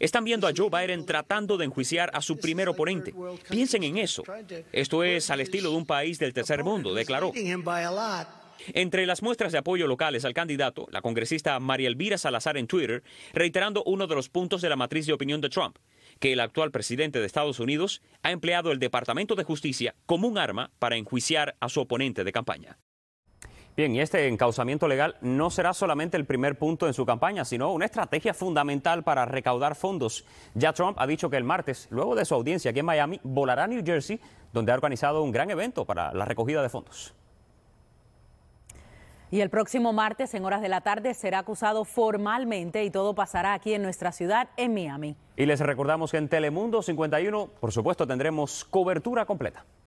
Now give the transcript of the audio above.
Están viendo a Joe Biden tratando de enjuiciar a su primer oponente. Piensen en eso. Esto es al estilo de un país del tercer mundo, declaró. Entre las muestras de apoyo locales al candidato, la congresista María Elvira Salazar en Twitter, reiterando uno de los puntos de la matriz de opinión de Trump, que el actual presidente de Estados Unidos ha empleado el Departamento de Justicia como un arma para enjuiciar a su oponente de campaña. Bien, y este encauzamiento legal no será solamente el primer punto en su campaña, sino una estrategia fundamental para recaudar fondos. Ya Trump ha dicho que el martes, luego de su audiencia aquí en Miami, volará a New Jersey, donde ha organizado un gran evento para la recogida de fondos. Y el próximo martes, en horas de la tarde, será acusado formalmente y todo pasará aquí en nuestra ciudad, en Miami. Y les recordamos que en Telemundo 51, por supuesto, tendremos cobertura completa.